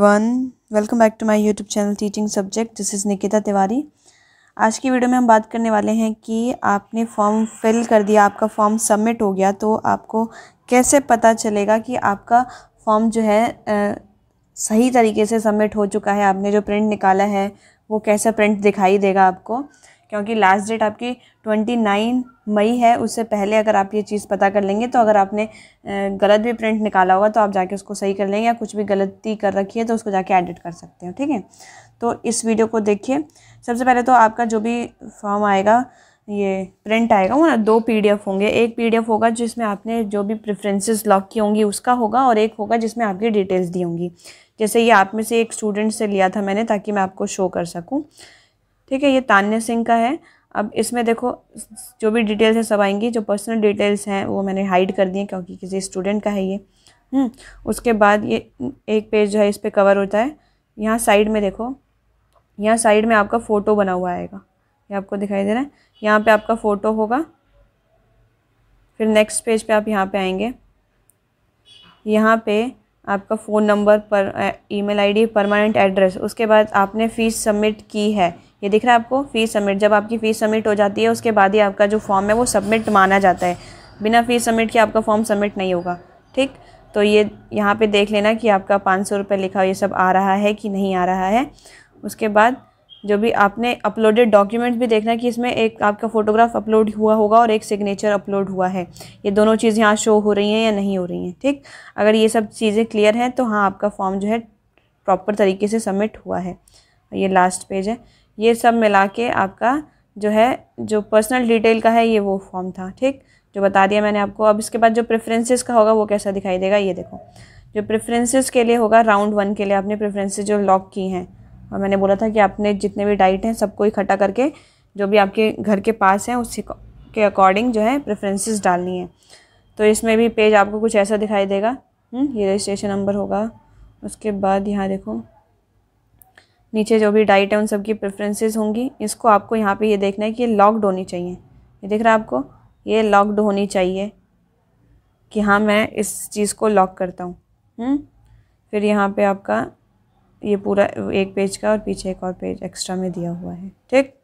One welcome back to my YouTube channel teaching subject this is Nikita Tiwari आज की video में हम बात करने वाले हैं कि आपने फॉर्म फिल कर दिया आपका फॉर्म सबमिट हो गया तो आपको कैसे पता चलेगा कि आपका फॉर्म जो है आ, सही तरीके से सबमिट हो चुका है आपने जो प्रिंट निकाला है वो कैसा प्रिंट दिखाई देगा आपको क्योंकि लास्ट डेट आपकी ट्वेंटी नाइन मई है उससे पहले अगर आप ये चीज़ पता कर लेंगे तो अगर आपने गलत भी प्रिंट निकाला होगा तो आप जाके उसको सही कर लेंगे या कुछ भी गलती कर रखी है तो उसको जाके एडिट कर सकते हो ठीक है तो इस वीडियो को देखिए सबसे पहले तो आपका जो भी फॉर्म आएगा ये प्रिंट आएगा वो ना दो पीडीएफ होंगे एक पीडीएफ होगा जिसमें आपने जो भी प्रेफरेंसेस लॉक की होंगी उसका होगा और एक होगा जिसमें आपकी डिटेल्स दी होंगी जैसे ये आप में से एक स्टूडेंट से लिया था मैंने ताकि मैं आपको शो कर सकूँ ठीक है ये तान्या सिंह का है अब इसमें देखो जो भी डिटेल्स है सब आएंगी जो पर्सनल डिटेल्स हैं वो मैंने हाइड कर दिए क्योंकि किसी स्टूडेंट का है ये हम्म, उसके बाद ये एक पेज जो है इस पर कवर होता है यहाँ साइड में देखो यहाँ साइड में आपका फ़ोटो बना हुआ आएगा ये आपको दिखाई दे रहा है यहाँ पे आपका फ़ोटो होगा फिर नेक्स्ट पेज पे आप यहाँ पे आएंगे यहाँ पे आपका फ़ोन नंबर पर ईमेल आईडी परमानेंट एड्रेस उसके बाद आपने फ़ीस सबमिट की है ये दिख रहा है आपको फ़ीस सबमिट जब आपकी फ़ीस सबमिट हो जाती है उसके बाद ही आपका जो फॉर्म है वो सबमिट माना जाता है बिना फ़ीस सबमिट के आपका फॉर्म सबमिट नहीं होगा ठीक तो ये यहाँ पे देख लेना कि आपका पाँच सौ लिखा ये सब आ रहा है कि नहीं आ रहा है उसके बाद जो भी आपने अपलोडेड डॉक्यूमेंट्स भी देखना है कि इसमें एक आपका फ़ोटोग्राफ अपलोड हुआ होगा और एक सिग्नेचर अपलोड हुआ है ये दोनों चीज़ें यहाँ शो हो रही हैं या नहीं हो रही हैं ठीक अगर ये सब चीज़ें क्लियर हैं तो हाँ आपका फॉर्म जो है प्रॉपर तरीके से सबमिट हुआ है ये लास्ट पेज है ये सब मिला के आपका जो है जो पर्सनल डिटेल का है ये वो फॉर्म था ठीक जो बता दिया मैंने आपको अब इसके बाद जो प्रेफरेंसेस का होगा वो कैसा दिखाई देगा ये देखो जो प्रेफरेंसेस के लिए होगा राउंड वन के लिए आपने प्रेफरेंसेस जो लॉक की हैं और मैंने बोला था कि आपने जितने भी डाइट हैं सबको इकट्ठा करके जो भी आपके घर के पास हैं उसी के अकॉर्डिंग जो है प्रेफरेंसेस डालनी है तो इसमें भी पेज आपको कुछ ऐसा दिखाई देगा हम्म, ये रजिस्ट्रेशन नंबर होगा उसके बाद यहाँ देखो नीचे जो भी डाइट है उन सबकी प्रेफरेंसेस होंगी इसको आपको यहाँ पे ये यह देखना है कि ये लॉक्ड होनी चाहिए ये देख रहा है आपको ये लॉक्ड होनी चाहिए कि हाँ मैं इस चीज़ को लॉक करता हूँ हम्म, फिर यहाँ पे आपका ये पूरा एक पेज का और पीछे एक और पेज एक्स्ट्रा में दिया हुआ है ठीक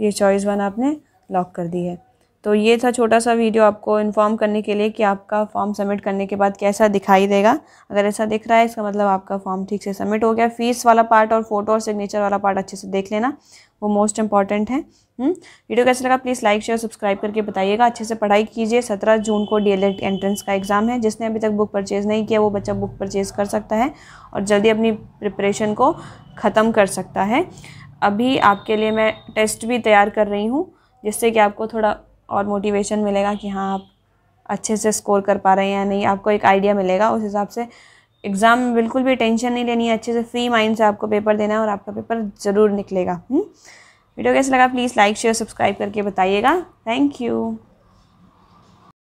ये चॉइस वन आपने लॉक कर दी है तो ये था छोटा सा वीडियो आपको इन्फॉर्म करने के लिए कि आपका फॉर्म सबमिट करने के बाद कैसा दिखाई देगा अगर ऐसा दिख रहा है इसका मतलब आपका फॉर्म ठीक से सबमिट हो गया फीस वाला पार्ट और फोटो और सिग्नेचर वाला पार्ट अच्छे से देख लेना वो मोस्ट इंपॉर्टेंट हैं हम्म, वीडियो कैसा लगा प्लीज़ लाइक शेयर सब्सक्राइब करके बताइएगा अच्छे से पढ़ाई कीजिए सत्रह जून को डी एंट्रेंस का एग्ज़ाम है जिसने अभी तक बुक परचेज़ नहीं किया वो बच्चा बुक परचेज़ कर सकता है और जल्दी अपनी प्रिपरेशन को ख़त्म कर सकता है अभी आपके लिए मैं टेस्ट भी तैयार कर रही हूँ जिससे कि आपको थोड़ा और मोटिवेशन मिलेगा कि हाँ आप अच्छे से स्कोर कर पा रहे हैं या नहीं आपको एक आइडिया मिलेगा उस हिसाब से एग्ज़ाम में बिल्कुल भी टेंशन नहीं लेनी है अच्छे से फ्री माइंड से आपको पेपर देना है और आपका पेपर ज़रूर निकलेगा हम्म? वीडियो कैसे लगा प्लीज़ लाइक शेयर सब्सक्राइब करके बताइएगा थैंक यू